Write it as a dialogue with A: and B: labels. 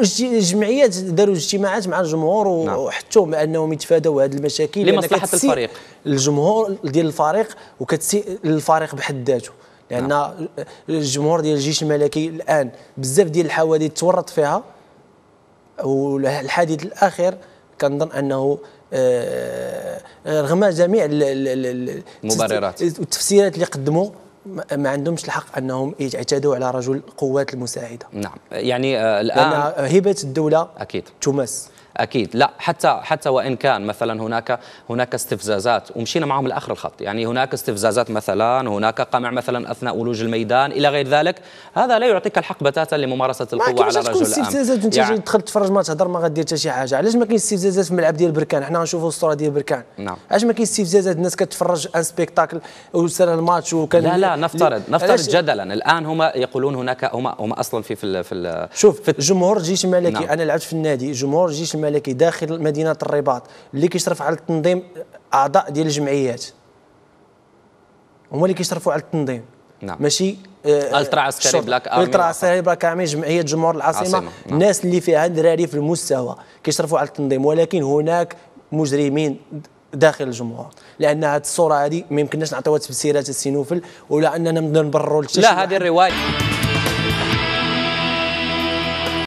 A: الجمعيات داروا اجتماعات مع الجمهور نعم. وحثوهم انهم يتفادوا هذه المشاكل لمصلحه الفريق الجمهور ديال الفريق وكتسيء للفريق بحد ذاته لان نعم. الجمهور ديال الجيش الملكي الان بزاف ديال الحوادث تورط فيها والحادث الاخير كنظن انه آه، رغم جميع المبررات والتفسيرات اللي قدموا ما عندهمش الحق انهم يعتادوا على رجل القوات المساعده
B: نعم يعني آه، الان هبه الدوله اكيد تمس اكيد لا حتى حتى وان كان مثلا هناك هناك استفزازات ومشينا معهم لاخر الخط يعني هناك استفزازات مثلا هناك قمع مثلا اثناء ولوج الميدان الى غير ذلك هذا لا يعطيك الحق بتاتا لممارسه القوه على رجل الامن استفزازات انت يعني
A: تدخل تتفرج ما تهضر ما غدير حتى شي حاجه علاش ما كاين استفزازات في الملعب ديال بركان حنا غنشوفوا الصوره ديال بركان نعم علاش ما كاين استفزازات الناس كتفرج ان سبيكتاكل وسال الماتش وكان لا لا نفترض نفترض جدلا
B: الان هما يقولون هناك هما هما اصلا في في في
A: شوف في جمهور الجيش الملكي نعم. انا لعبت في النادي جمهور الجيش الملكي داخل مدينه الرباط اللي كيشرف على التنظيم اعضاء ديال الجمعيات هما اللي كيشرفوا على التنظيم نعم ماشي
B: آه، الترا عسكري بلاك ارمي الترا عسكري
A: بلاك ارمي جمعيه جمهور العاصمه نعم. الناس اللي فيها دراري في المستوى كيشرفوا على التنظيم ولكن هناك مجرمين داخل الجمهور لان هذه الصوره هذه ما يمكنناش نعطيوها تفسيرات السينوفل ولا اننا نبرروا لا هذه الروايه